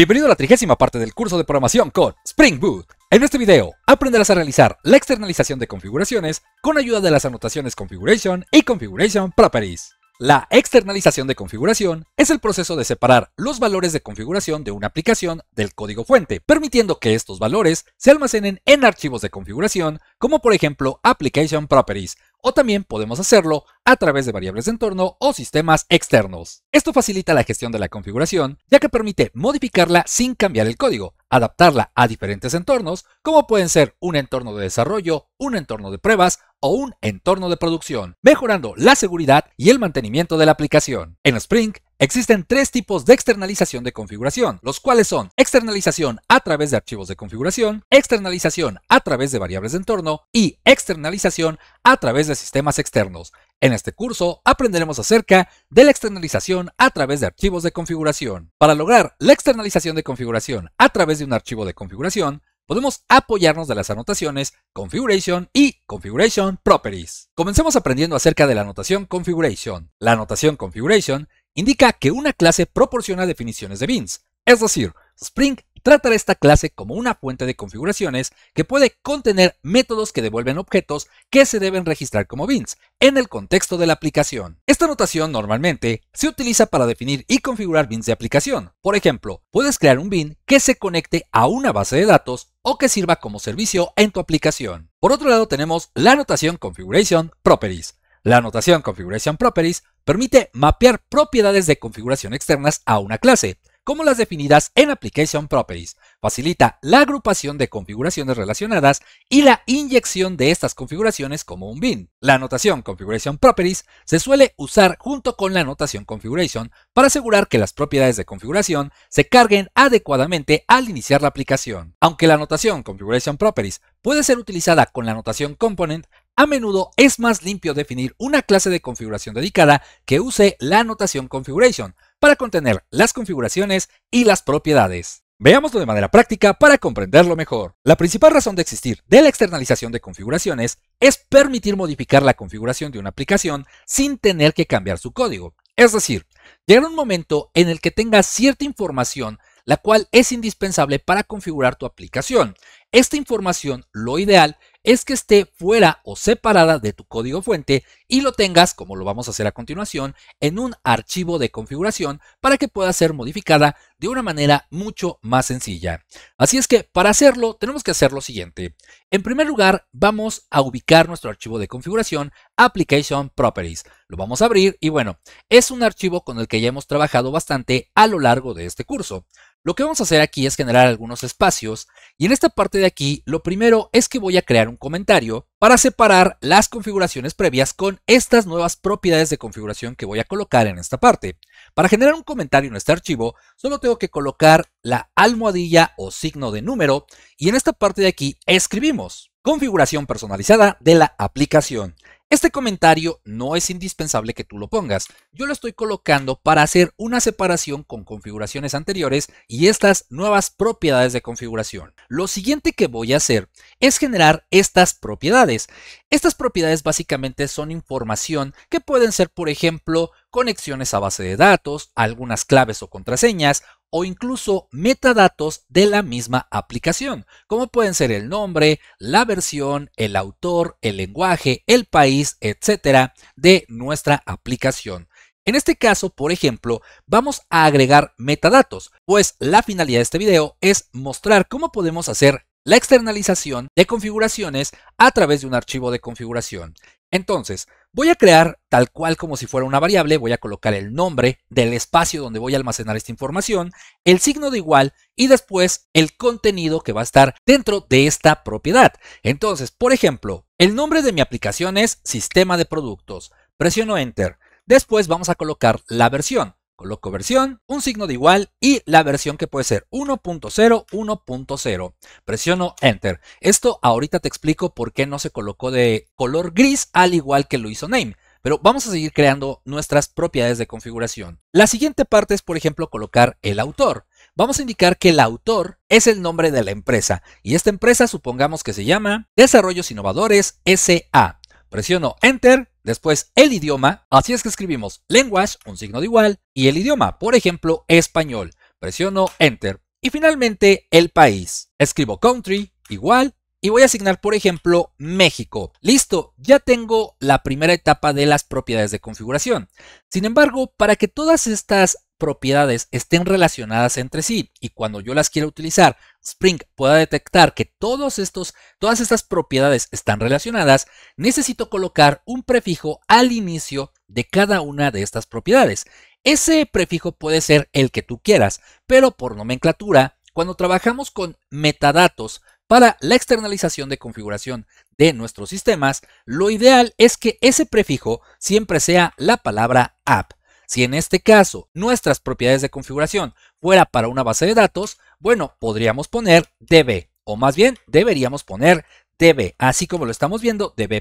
Bienvenido a la trigésima parte del curso de programación con Spring Boot. En este video aprenderás a realizar la externalización de configuraciones con ayuda de las anotaciones Configuration y Configuration Properties. La externalización de configuración es el proceso de separar los valores de configuración de una aplicación del código fuente, permitiendo que estos valores se almacenen en archivos de configuración, como por ejemplo Application Properties, o también podemos hacerlo a través de variables de entorno o sistemas externos. Esto facilita la gestión de la configuración, ya que permite modificarla sin cambiar el código, adaptarla a diferentes entornos, como pueden ser un entorno de desarrollo, un entorno de pruebas o un entorno de producción, mejorando la seguridad y el mantenimiento de la aplicación. En Spring, Existen tres tipos de externalización de configuración, los cuales son externalización a través de archivos de configuración, externalización a través de variables de entorno y externalización a través de sistemas externos. En este curso aprenderemos acerca de la externalización a través de archivos de configuración. Para lograr la externalización de configuración a través de un archivo de configuración, podemos apoyarnos de las anotaciones Configuration y Configuration Properties. Comencemos aprendiendo acerca de la anotación Configuration. La anotación Configuration indica que una clase proporciona definiciones de bins, es decir, Spring tratará esta clase como una fuente de configuraciones que puede contener métodos que devuelven objetos que se deben registrar como bins en el contexto de la aplicación. Esta notación normalmente se utiliza para definir y configurar bins de aplicación. Por ejemplo, puedes crear un bin que se conecte a una base de datos o que sirva como servicio en tu aplicación. Por otro lado tenemos la notación Configuration Properties, la anotación Configuration Properties permite mapear propiedades de configuración externas a una clase, como las definidas en Application Properties. Facilita la agrupación de configuraciones relacionadas y la inyección de estas configuraciones como un bin. La anotación Configuration Properties se suele usar junto con la anotación Configuration para asegurar que las propiedades de configuración se carguen adecuadamente al iniciar la aplicación. Aunque la anotación Configuration Properties puede ser utilizada con la anotación Component, a menudo es más limpio definir una clase de configuración dedicada que use la anotación configuration para contener las configuraciones y las propiedades. Veámoslo de manera práctica para comprenderlo mejor. La principal razón de existir de la externalización de configuraciones es permitir modificar la configuración de una aplicación sin tener que cambiar su código. Es decir, llega un momento en el que tengas cierta información la cual es indispensable para configurar tu aplicación. Esta información, lo ideal es que esté fuera o separada de tu código fuente y lo tengas, como lo vamos a hacer a continuación, en un archivo de configuración para que pueda ser modificada de una manera mucho más sencilla. Así es que para hacerlo tenemos que hacer lo siguiente. En primer lugar, vamos a ubicar nuestro archivo de configuración Application Properties. Lo vamos a abrir y bueno, es un archivo con el que ya hemos trabajado bastante a lo largo de este curso. Lo que vamos a hacer aquí es generar algunos espacios y en esta parte de aquí lo primero es que voy a crear un comentario para separar las configuraciones previas con estas nuevas propiedades de configuración que voy a colocar en esta parte. Para generar un comentario en este archivo solo tengo que colocar la almohadilla o signo de número y en esta parte de aquí escribimos configuración personalizada de la aplicación. Este comentario no es indispensable que tú lo pongas. Yo lo estoy colocando para hacer una separación con configuraciones anteriores y estas nuevas propiedades de configuración. Lo siguiente que voy a hacer es generar estas propiedades. Estas propiedades básicamente son información que pueden ser, por ejemplo, conexiones a base de datos, algunas claves o contraseñas, o incluso metadatos de la misma aplicación, como pueden ser el nombre, la versión, el autor, el lenguaje, el país, etcétera, de nuestra aplicación. En este caso, por ejemplo, vamos a agregar metadatos, pues la finalidad de este video es mostrar cómo podemos hacer la externalización de configuraciones a través de un archivo de configuración. Entonces, voy a crear tal cual como si fuera una variable, voy a colocar el nombre del espacio donde voy a almacenar esta información, el signo de igual y después el contenido que va a estar dentro de esta propiedad. Entonces, por ejemplo, el nombre de mi aplicación es sistema de productos. Presiono enter. Después vamos a colocar la versión. Coloco versión, un signo de igual y la versión que puede ser 1.0, 1.0. Presiono Enter. Esto ahorita te explico por qué no se colocó de color gris al igual que lo hizo name pero vamos a seguir creando nuestras propiedades de configuración. La siguiente parte es, por ejemplo, colocar el autor. Vamos a indicar que el autor es el nombre de la empresa y esta empresa supongamos que se llama Desarrollos Innovadores SA presiono Enter, después el idioma, así es que escribimos lenguas, un signo de igual, y el idioma, por ejemplo, español, presiono Enter, y finalmente el país, escribo country, igual, y voy a asignar, por ejemplo, México. Listo, ya tengo la primera etapa de las propiedades de configuración. Sin embargo, para que todas estas propiedades estén relacionadas entre sí y cuando yo las quiera utilizar, Spring pueda detectar que todos estos, todas estas propiedades están relacionadas, necesito colocar un prefijo al inicio de cada una de estas propiedades. Ese prefijo puede ser el que tú quieras, pero por nomenclatura, cuando trabajamos con metadatos para la externalización de configuración de nuestros sistemas, lo ideal es que ese prefijo siempre sea la palabra app. Si en este caso nuestras propiedades de configuración fuera para una base de datos, bueno, podríamos poner db, o más bien deberíamos poner db, así como lo estamos viendo, db.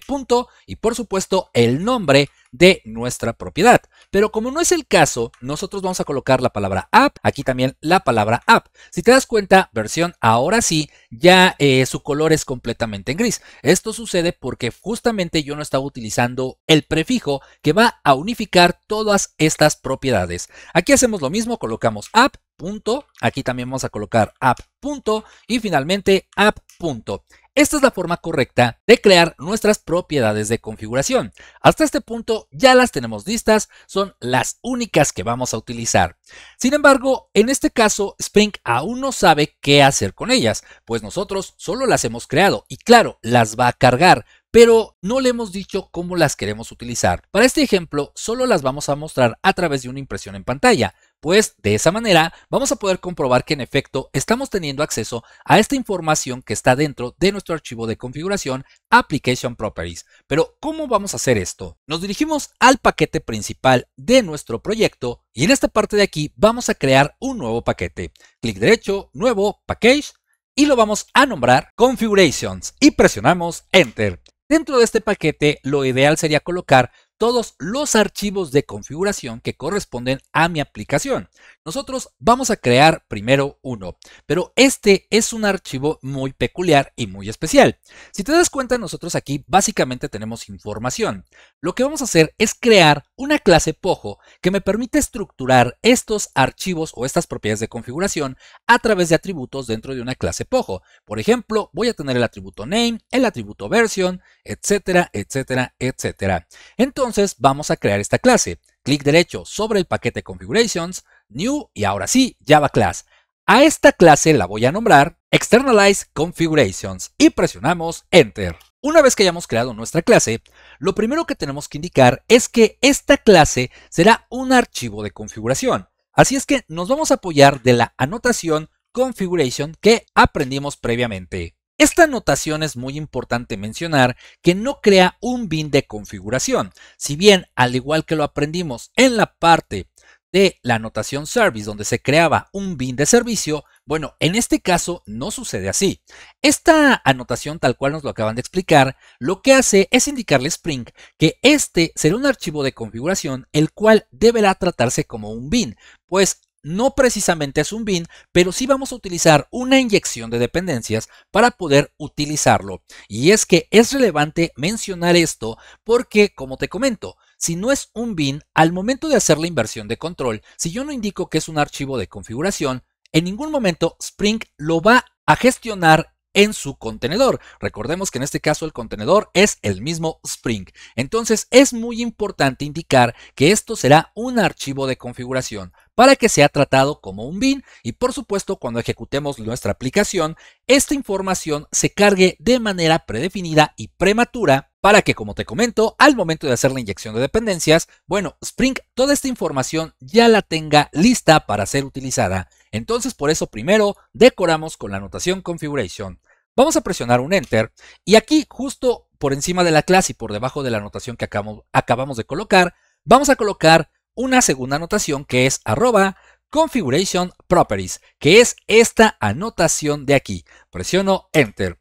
y por supuesto el nombre de nuestra propiedad. Pero como no es el caso, nosotros vamos a colocar la palabra app, aquí también la palabra app. Si te das cuenta, versión ahora sí, ya eh, su color es completamente en gris. Esto sucede porque justamente yo no estaba utilizando el prefijo que va a unificar todas estas propiedades. Aquí hacemos lo mismo, colocamos app, punto, aquí también vamos a colocar app, punto, y finalmente app, punto. Esta es la forma correcta de crear nuestras propiedades de configuración. Hasta este punto ya las tenemos listas, son las únicas que vamos a utilizar. Sin embargo, en este caso Spring aún no sabe qué hacer con ellas, pues nosotros solo las hemos creado y claro, las va a cargar, pero no le hemos dicho cómo las queremos utilizar. Para este ejemplo, solo las vamos a mostrar a través de una impresión en pantalla pues de esa manera vamos a poder comprobar que en efecto estamos teniendo acceso a esta información que está dentro de nuestro archivo de configuración Application Properties. Pero ¿cómo vamos a hacer esto? Nos dirigimos al paquete principal de nuestro proyecto y en esta parte de aquí vamos a crear un nuevo paquete. Clic derecho, nuevo, package y lo vamos a nombrar Configurations y presionamos Enter. Dentro de este paquete lo ideal sería colocar todos los archivos de configuración que corresponden a mi aplicación. Nosotros vamos a crear primero uno, pero este es un archivo muy peculiar y muy especial. Si te das cuenta, nosotros aquí básicamente tenemos información. Lo que vamos a hacer es crear una clase Pojo que me permite estructurar estos archivos o estas propiedades de configuración a través de atributos dentro de una clase Pojo. Por ejemplo, voy a tener el atributo name, el atributo version, etcétera, etcétera, etcétera. Entonces vamos a crear esta clase. Clic derecho sobre el paquete configurations, new y ahora sí, Java class. A esta clase la voy a nombrar externalize configurations y presionamos enter. Una vez que hayamos creado nuestra clase, lo primero que tenemos que indicar es que esta clase será un archivo de configuración. Así es que nos vamos a apoyar de la anotación configuration que aprendimos previamente. Esta anotación es muy importante mencionar que no crea un bin de configuración. Si bien, al igual que lo aprendimos en la parte de la anotación service donde se creaba un bin de servicio, bueno, en este caso no sucede así. Esta anotación, tal cual nos lo acaban de explicar, lo que hace es indicarle a Spring que este será un archivo de configuración el cual deberá tratarse como un bin, pues no precisamente es un bin, pero sí vamos a utilizar una inyección de dependencias para poder utilizarlo. Y es que es relevante mencionar esto porque, como te comento, si no es un bin, al momento de hacer la inversión de control, si yo no indico que es un archivo de configuración, en ningún momento Spring lo va a gestionar en su contenedor. Recordemos que en este caso el contenedor es el mismo Spring. Entonces es muy importante indicar que esto será un archivo de configuración para que sea tratado como un bin y por supuesto cuando ejecutemos nuestra aplicación, esta información se cargue de manera predefinida y prematura para que, como te comento, al momento de hacer la inyección de dependencias, bueno, Spring toda esta información ya la tenga lista para ser utilizada. Entonces por eso primero decoramos con la anotación configuration. Vamos a presionar un enter y aquí justo por encima de la clase y por debajo de la anotación que acabamos, acabamos de colocar, vamos a colocar una segunda anotación que es arroba configuration properties, que es esta anotación de aquí. Presiono enter.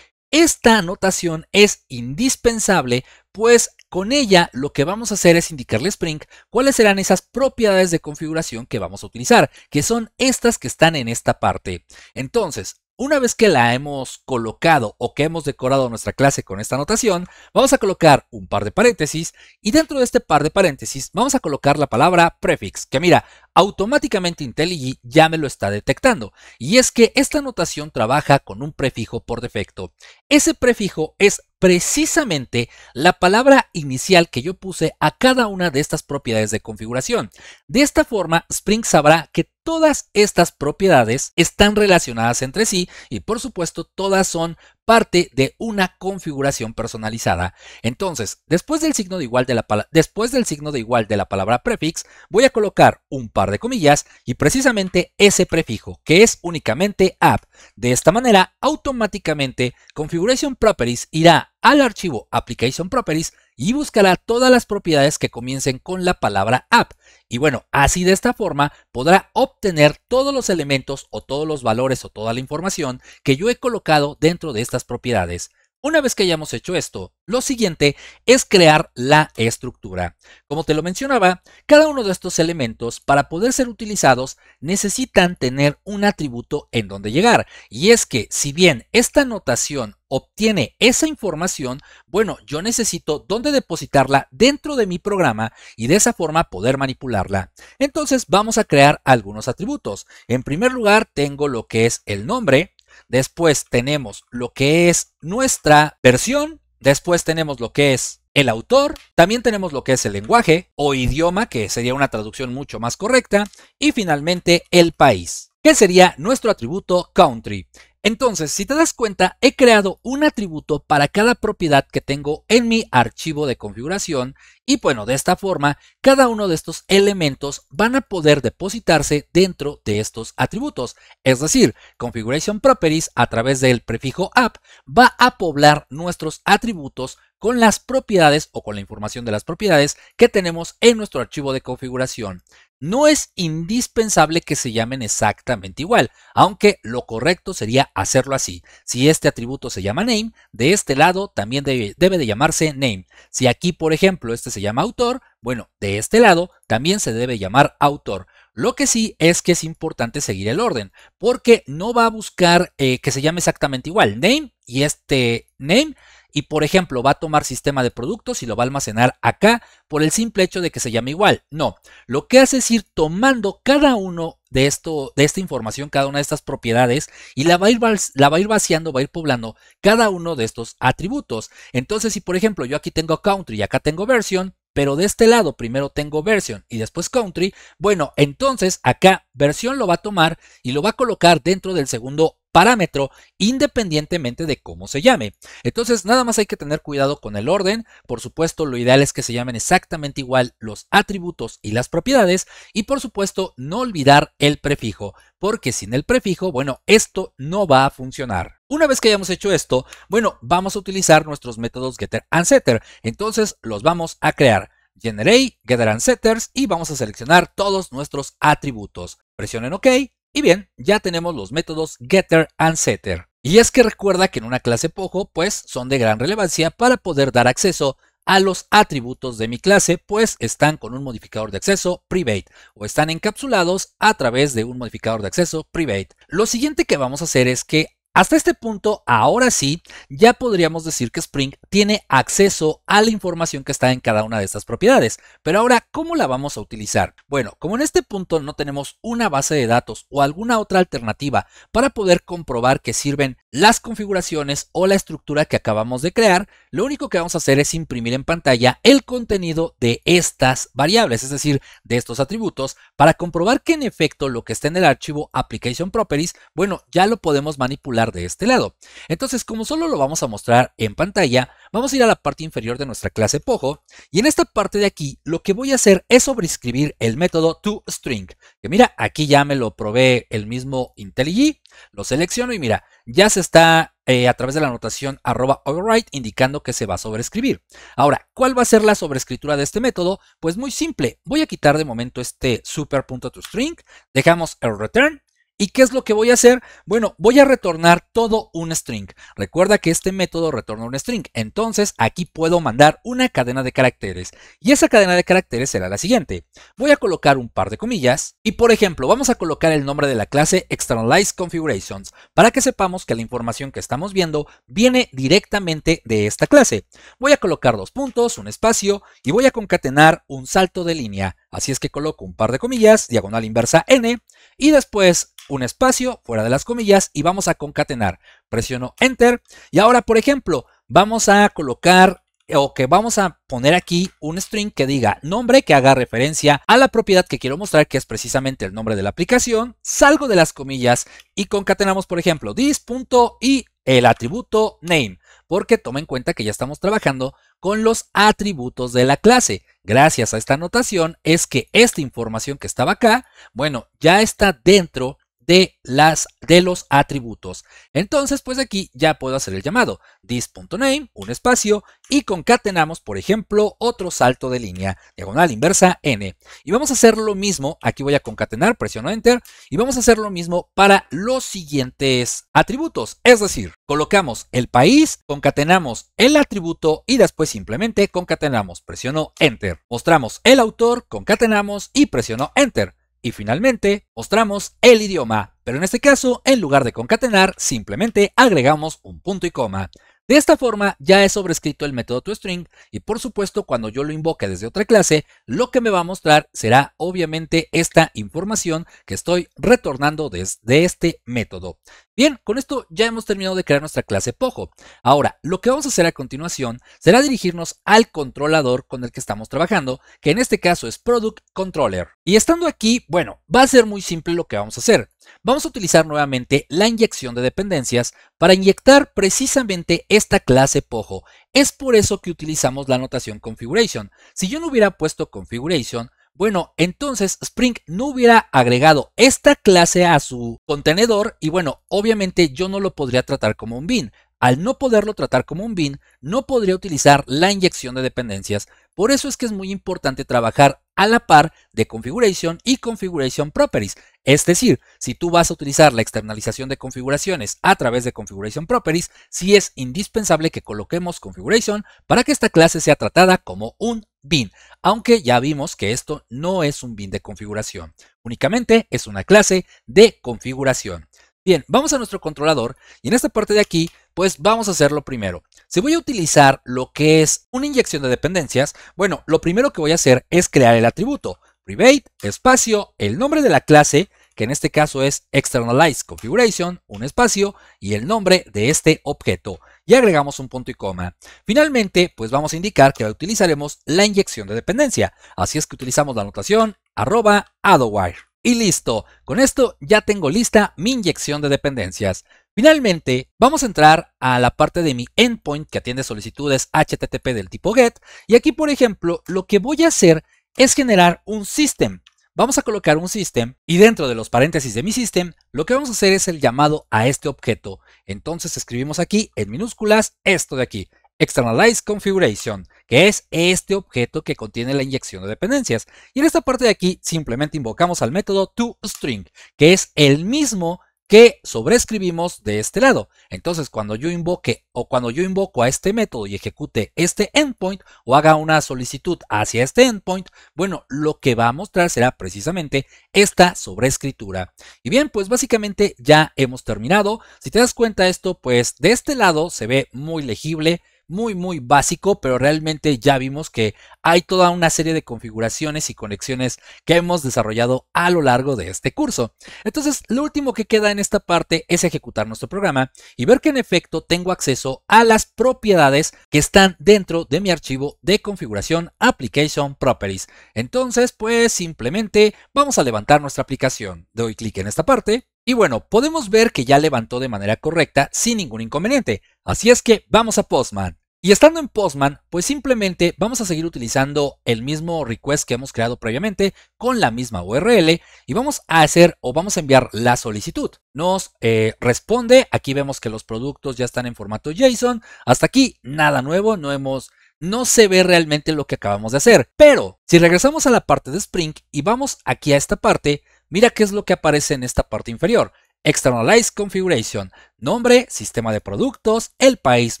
Esta anotación es indispensable, pues con ella lo que vamos a hacer es indicarle a Spring cuáles serán esas propiedades de configuración que vamos a utilizar, que son estas que están en esta parte. Entonces, una vez que la hemos colocado o que hemos decorado nuestra clase con esta anotación, vamos a colocar un par de paréntesis y dentro de este par de paréntesis vamos a colocar la palabra prefix, que mira, automáticamente IntelliJ ya me lo está detectando. Y es que esta anotación trabaja con un prefijo por defecto. Ese prefijo es precisamente la palabra inicial que yo puse a cada una de estas propiedades de configuración. De esta forma, Spring sabrá que Todas estas propiedades están relacionadas entre sí y por supuesto todas son parte de una configuración personalizada. Entonces, después del signo de igual de la, después del signo de igual de la palabra prefix, voy a colocar un par de comillas y precisamente ese prefijo, que es únicamente app. De esta manera, automáticamente Configuration Properties irá al archivo Application Properties y buscará todas las propiedades que comiencen con la palabra app. Y bueno, así de esta forma podrá obtener todos los elementos o todos los valores o toda la información que yo he colocado dentro de estas propiedades. Una vez que hayamos hecho esto, lo siguiente es crear la estructura. Como te lo mencionaba, cada uno de estos elementos para poder ser utilizados necesitan tener un atributo en donde llegar. Y es que si bien esta notación obtiene esa información, bueno, yo necesito dónde depositarla dentro de mi programa y de esa forma poder manipularla. Entonces vamos a crear algunos atributos. En primer lugar tengo lo que es el nombre, Después tenemos lo que es nuestra versión. Después tenemos lo que es el autor, también tenemos lo que es el lenguaje o idioma, que sería una traducción mucho más correcta, y finalmente el país, que sería nuestro atributo country. Entonces, si te das cuenta, he creado un atributo para cada propiedad que tengo en mi archivo de configuración y bueno, de esta forma, cada uno de estos elementos van a poder depositarse dentro de estos atributos. Es decir, Configuration Properties a través del prefijo app va a poblar nuestros atributos con las propiedades o con la información de las propiedades que tenemos en nuestro archivo de configuración. No es indispensable que se llamen exactamente igual, aunque lo correcto sería hacerlo así. Si este atributo se llama name, de este lado también debe, de llamarse name. Si aquí, por ejemplo, este se llama autor, bueno, de este lado también se debe llamar autor. Lo que sí es que es importante seguir el orden, porque no va a buscar eh, que se llame exactamente igual name y este name y por ejemplo va a tomar sistema de productos y lo va a almacenar acá por el simple hecho de que se llame igual. No, lo que hace es ir tomando cada uno de, esto, de esta información, cada una de estas propiedades y la va, a ir, la va a ir vaciando, va a ir poblando cada uno de estos atributos. Entonces si por ejemplo yo aquí tengo country y acá tengo version, pero de este lado primero tengo version y después country, bueno, entonces acá versión lo va a tomar y lo va a colocar dentro del segundo parámetro independientemente de cómo se llame. Entonces nada más hay que tener cuidado con el orden, por supuesto lo ideal es que se llamen exactamente igual los atributos y las propiedades y por supuesto no olvidar el prefijo, porque sin el prefijo, bueno, esto no va a funcionar. Una vez que hayamos hecho esto, bueno, vamos a utilizar nuestros métodos getter and setter, entonces los vamos a crear. Generate, getter and setters y vamos a seleccionar todos nuestros atributos. Presionen OK y bien, ya tenemos los métodos getter and setter. Y es que recuerda que en una clase Pojo, pues son de gran relevancia para poder dar acceso a los atributos de mi clase, pues están con un modificador de acceso private o están encapsulados a través de un modificador de acceso private. Lo siguiente que vamos a hacer es que hasta este punto, ahora sí, ya podríamos decir que Spring tiene acceso a la información que está en cada una de estas propiedades. Pero ahora, ¿cómo la vamos a utilizar? Bueno, como en este punto no tenemos una base de datos o alguna otra alternativa para poder comprobar que sirven las configuraciones o la estructura que acabamos de crear, lo único que vamos a hacer es imprimir en pantalla el contenido de estas variables, es decir, de estos atributos, para comprobar que en efecto lo que está en el archivo Application Properties, bueno, ya lo podemos manipular de este lado. Entonces, como solo lo vamos a mostrar en pantalla, vamos a ir a la parte inferior de nuestra clase Pojo, y en esta parte de aquí, lo que voy a hacer es sobreescribir el método toString, que mira, aquí ya me lo probé el mismo IntelliJ, lo selecciono y mira, ya se está eh, a través de la anotación arroba override indicando que se va a sobrescribir. Ahora, ¿cuál va a ser la sobrescritura de este método? Pues muy simple, voy a quitar de momento este super.toString, dejamos el return ¿Y qué es lo que voy a hacer? Bueno, voy a retornar todo un string. Recuerda que este método retorna un string. Entonces, aquí puedo mandar una cadena de caracteres. Y esa cadena de caracteres será la siguiente. Voy a colocar un par de comillas. Y, por ejemplo, vamos a colocar el nombre de la clase Externalize Configurations para que sepamos que la información que estamos viendo viene directamente de esta clase. Voy a colocar dos puntos, un espacio y voy a concatenar un salto de línea. Así es que coloco un par de comillas, diagonal inversa n, y después un espacio fuera de las comillas y vamos a concatenar. Presiono enter y ahora, por ejemplo, vamos a colocar o que vamos a poner aquí un string que diga nombre que haga referencia a la propiedad que quiero mostrar, que es precisamente el nombre de la aplicación. Salgo de las comillas y concatenamos, por ejemplo, y el atributo name, porque toma en cuenta que ya estamos trabajando con los atributos de la clase. Gracias a esta anotación es que esta información que estaba acá, bueno, ya está dentro de, las, de los atributos. Entonces, pues aquí ya puedo hacer el llamado this.name, un espacio, y concatenamos, por ejemplo, otro salto de línea, diagonal inversa n. Y vamos a hacer lo mismo, aquí voy a concatenar, presiono enter, y vamos a hacer lo mismo para los siguientes atributos. Es decir, colocamos el país, concatenamos el atributo y después simplemente concatenamos, presiono enter. Mostramos el autor, concatenamos y presiono enter. Y finalmente, mostramos el idioma, pero en este caso, en lugar de concatenar, simplemente agregamos un punto y coma. De esta forma ya he sobrescrito el método toString y por supuesto cuando yo lo invoque desde otra clase, lo que me va a mostrar será obviamente esta información que estoy retornando desde este método. Bien, con esto ya hemos terminado de crear nuestra clase Pojo. Ahora, lo que vamos a hacer a continuación será dirigirnos al controlador con el que estamos trabajando, que en este caso es ProductController. Y estando aquí, bueno, va a ser muy simple lo que vamos a hacer vamos a utilizar nuevamente la inyección de dependencias para inyectar precisamente esta clase POJO. Es por eso que utilizamos la notación configuration. Si yo no hubiera puesto configuration, bueno, entonces Spring no hubiera agregado esta clase a su contenedor y bueno, obviamente yo no lo podría tratar como un bin. Al no poderlo tratar como un BIN, no podría utilizar la inyección de dependencias. Por eso es que es muy importante trabajar a la par de Configuration y Configuration Properties. Es decir, si tú vas a utilizar la externalización de configuraciones a través de Configuration Properties, sí es indispensable que coloquemos Configuration para que esta clase sea tratada como un bin, aunque ya vimos que esto no es un bin de configuración, únicamente es una clase de configuración. Bien, vamos a nuestro controlador y en esta parte de aquí pues vamos a hacerlo primero. Si voy a utilizar lo que es una inyección de dependencias, bueno, lo primero que voy a hacer es crear el atributo private, espacio, el nombre de la clase, que en este caso es externalize configuration, un espacio y el nombre de este objeto. Y agregamos un punto y coma. Finalmente, pues vamos a indicar que utilizaremos la inyección de dependencia. Así es que utilizamos la anotación arroba addowire. Y listo, con esto ya tengo lista mi inyección de dependencias. Finalmente, vamos a entrar a la parte de mi endpoint que atiende solicitudes HTTP del tipo GET. Y aquí, por ejemplo, lo que voy a hacer es generar un system. Vamos a colocar un system y dentro de los paréntesis de mi system, lo que vamos a hacer es el llamado a este objeto. Entonces escribimos aquí en minúsculas esto de aquí, Externalize Configuration, que es este objeto que contiene la inyección de dependencias. Y en esta parte de aquí simplemente invocamos al método toString, que es el mismo que sobrescribimos de este lado. Entonces, cuando yo invoque o cuando yo invoco a este método y ejecute este endpoint o haga una solicitud hacia este endpoint, bueno, lo que va a mostrar será precisamente esta sobreescritura. Y bien, pues básicamente ya hemos terminado. Si te das cuenta esto, pues de este lado se ve muy legible, muy muy básico, pero realmente ya vimos que hay toda una serie de configuraciones y conexiones que hemos desarrollado a lo largo de este curso. Entonces, lo último que queda en esta parte es ejecutar nuestro programa y ver que en efecto tengo acceso a las propiedades que están dentro de mi archivo de configuración Application Properties. Entonces, pues simplemente vamos a levantar nuestra aplicación. Doy clic en esta parte y bueno, podemos ver que ya levantó de manera correcta sin ningún inconveniente. Así es que vamos a Postman. Y estando en Postman, pues simplemente vamos a seguir utilizando el mismo request que hemos creado previamente con la misma URL y vamos a hacer o vamos a enviar la solicitud. Nos eh, responde, aquí vemos que los productos ya están en formato JSON. Hasta aquí nada nuevo, no hemos no se ve realmente lo que acabamos de hacer. Pero si regresamos a la parte de Spring y vamos aquí a esta parte, mira qué es lo que aparece en esta parte inferior. Externalize Configuration nombre, sistema de productos, el país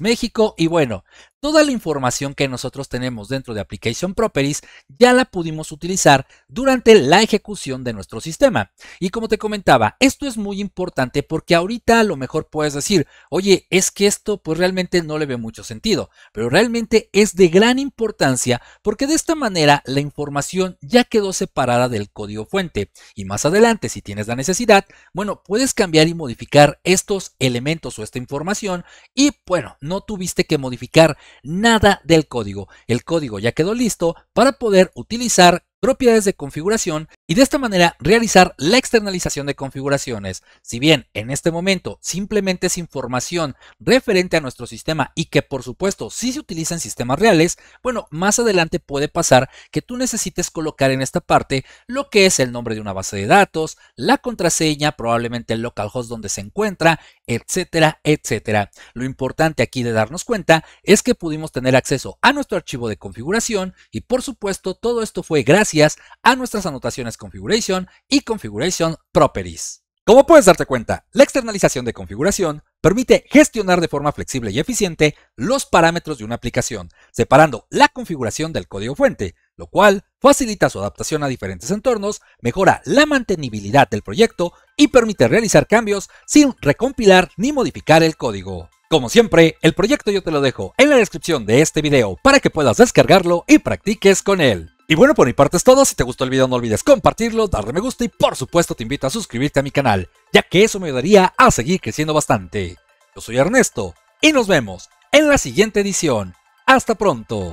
México y bueno, toda la información que nosotros tenemos dentro de Application Properties ya la pudimos utilizar durante la ejecución de nuestro sistema. Y como te comentaba, esto es muy importante porque ahorita a lo mejor puedes decir, oye, es que esto pues realmente no le ve mucho sentido, pero realmente es de gran importancia porque de esta manera la información ya quedó separada del código fuente y más adelante si tienes la necesidad, bueno, puedes cambiar y modificar estos elementos elementos o esta información y bueno, no tuviste que modificar nada del código. El código ya quedó listo para poder utilizar propiedades de configuración y de esta manera realizar la externalización de configuraciones. Si bien en este momento simplemente es información referente a nuestro sistema y que por supuesto si se utiliza en sistemas reales, bueno, más adelante puede pasar que tú necesites colocar en esta parte lo que es el nombre de una base de datos, la contraseña, probablemente el localhost donde se encuentra, etcétera, etcétera. Lo importante aquí de darnos cuenta es que pudimos tener acceso a nuestro archivo de configuración y por supuesto todo esto fue gracias a nuestras anotaciones configuration y configuration properties. Como puedes darte cuenta, la externalización de configuración permite gestionar de forma flexible y eficiente los parámetros de una aplicación, separando la configuración del código fuente, lo cual facilita su adaptación a diferentes entornos, mejora la mantenibilidad del proyecto y permite realizar cambios sin recompilar ni modificar el código. Como siempre, el proyecto yo te lo dejo en la descripción de este video para que puedas descargarlo y practiques con él. Y bueno, por mi parte es todo, si te gustó el video no olvides compartirlo, darle me gusta y por supuesto te invito a suscribirte a mi canal, ya que eso me ayudaría a seguir creciendo bastante. Yo soy Ernesto y nos vemos en la siguiente edición. Hasta pronto.